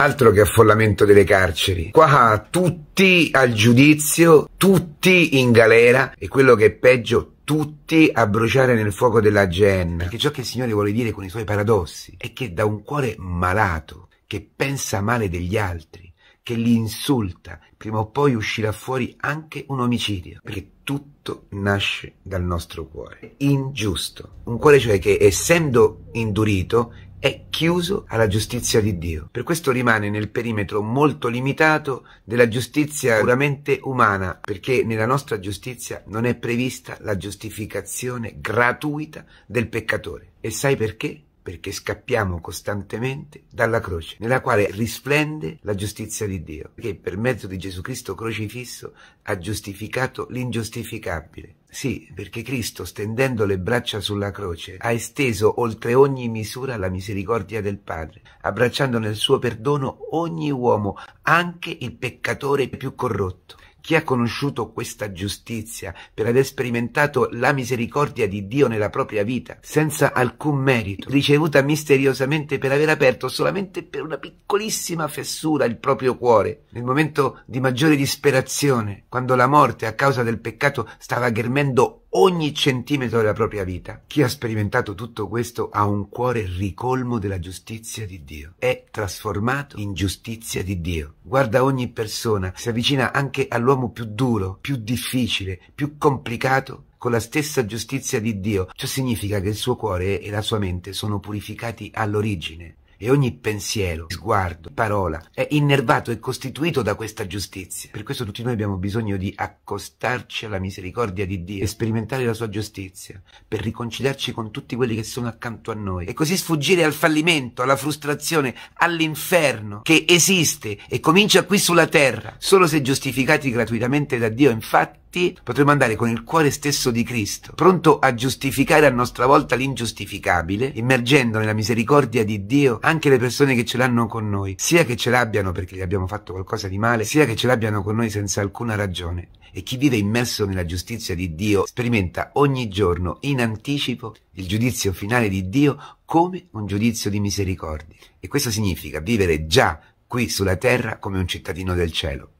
Altro che affollamento delle carceri. Qua tutti al giudizio, tutti in galera e quello che è peggio, tutti a bruciare nel fuoco della genna. Perché ciò che il Signore vuole dire con i suoi paradossi è che da un cuore malato che pensa male degli altri che li insulta, prima o poi uscirà fuori anche un omicidio, perché tutto nasce dal nostro cuore. Ingiusto, un cuore cioè che essendo indurito è chiuso alla giustizia di Dio. Per questo rimane nel perimetro molto limitato della giustizia puramente umana, perché nella nostra giustizia non è prevista la giustificazione gratuita del peccatore. E sai perché? perché scappiamo costantemente dalla croce, nella quale risplende la giustizia di Dio, che per mezzo di Gesù Cristo crocifisso ha giustificato l'ingiustificabile. Sì, perché Cristo, stendendo le braccia sulla croce, ha esteso oltre ogni misura la misericordia del Padre, abbracciando nel suo perdono ogni uomo, anche il peccatore più corrotto chi ha conosciuto questa giustizia per aver sperimentato la misericordia di Dio nella propria vita, senza alcun merito, ricevuta misteriosamente per aver aperto solamente per una piccolissima fessura il proprio cuore, nel momento di maggiore disperazione, quando la morte a causa del peccato stava ghermendo ogni centimetro della propria vita. Chi ha sperimentato tutto questo ha un cuore ricolmo della giustizia di Dio. È trasformato in giustizia di Dio. Guarda ogni persona, si avvicina anche all'uomo più duro, più difficile, più complicato con la stessa giustizia di Dio. Ciò significa che il suo cuore e la sua mente sono purificati all'origine e ogni pensiero, sguardo, parola è innervato e costituito da questa giustizia. Per questo tutti noi abbiamo bisogno di accostarci alla misericordia di Dio e sperimentare la sua giustizia, per riconciliarci con tutti quelli che sono accanto a noi e così sfuggire al fallimento, alla frustrazione, all'inferno che esiste e comincia qui sulla terra, solo se giustificati gratuitamente da Dio, infatti eletti, potremo andare con il cuore stesso di Cristo, pronto a giustificare a nostra volta l'ingiustificabile, immergendo nella misericordia di Dio anche le persone che ce l'hanno con noi, sia che ce l'abbiano perché gli abbiamo fatto qualcosa di male, sia che ce l'abbiano con noi senza alcuna ragione. E chi vive immerso nella giustizia di Dio sperimenta ogni giorno in anticipo il giudizio finale di Dio come un giudizio di misericordia. E questo significa vivere già qui sulla terra come un cittadino del cielo.